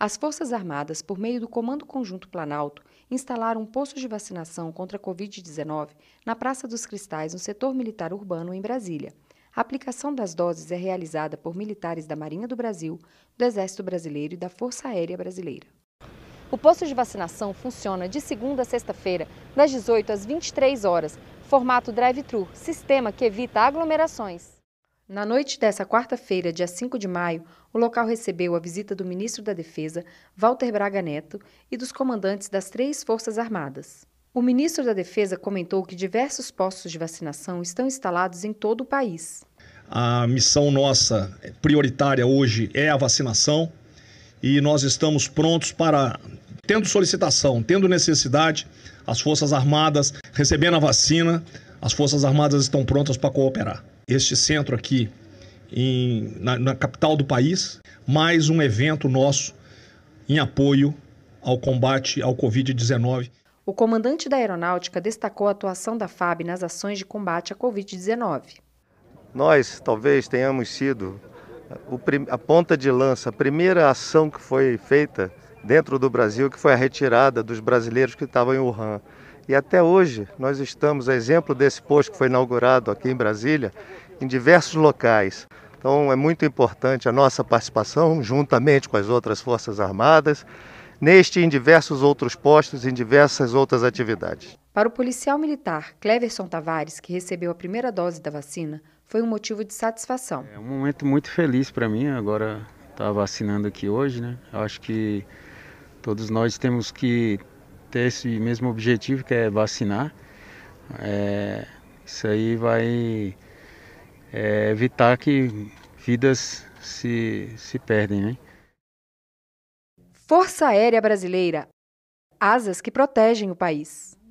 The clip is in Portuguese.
As Forças Armadas, por meio do Comando Conjunto Planalto, instalaram um posto de vacinação contra a Covid-19 na Praça dos Cristais, no setor militar urbano, em Brasília. A aplicação das doses é realizada por militares da Marinha do Brasil, do Exército Brasileiro e da Força Aérea Brasileira. O posto de vacinação funciona de segunda a sexta-feira, das 18 às 23 horas, formato drive-thru, sistema que evita aglomerações. Na noite dessa quarta-feira, dia 5 de maio, o local recebeu a visita do ministro da Defesa, Walter Braga Neto, e dos comandantes das três Forças Armadas. O ministro da Defesa comentou que diversos postos de vacinação estão instalados em todo o país. A missão nossa prioritária hoje é a vacinação e nós estamos prontos para, tendo solicitação, tendo necessidade, as Forças Armadas recebendo a vacina, as Forças Armadas estão prontas para cooperar este centro aqui em, na, na capital do país, mais um evento nosso em apoio ao combate ao Covid-19. O comandante da Aeronáutica destacou a atuação da FAB nas ações de combate à Covid-19. Nós talvez tenhamos sido a ponta de lança, a primeira ação que foi feita dentro do Brasil, que foi a retirada dos brasileiros que estavam em Wuhan. E até hoje nós estamos, a exemplo desse posto que foi inaugurado aqui em Brasília, em diversos locais. Então é muito importante a nossa participação, juntamente com as outras Forças Armadas, neste e em diversos outros postos, em diversas outras atividades. Para o policial militar Cleverson Tavares, que recebeu a primeira dose da vacina, foi um motivo de satisfação. É um momento muito feliz para mim, agora estar tá vacinando aqui hoje, né? Eu acho que todos nós temos que ter esse mesmo objetivo que é vacinar. É, isso aí vai é, evitar que vidas se, se perdem. Né? Força Aérea Brasileira. Asas que protegem o país.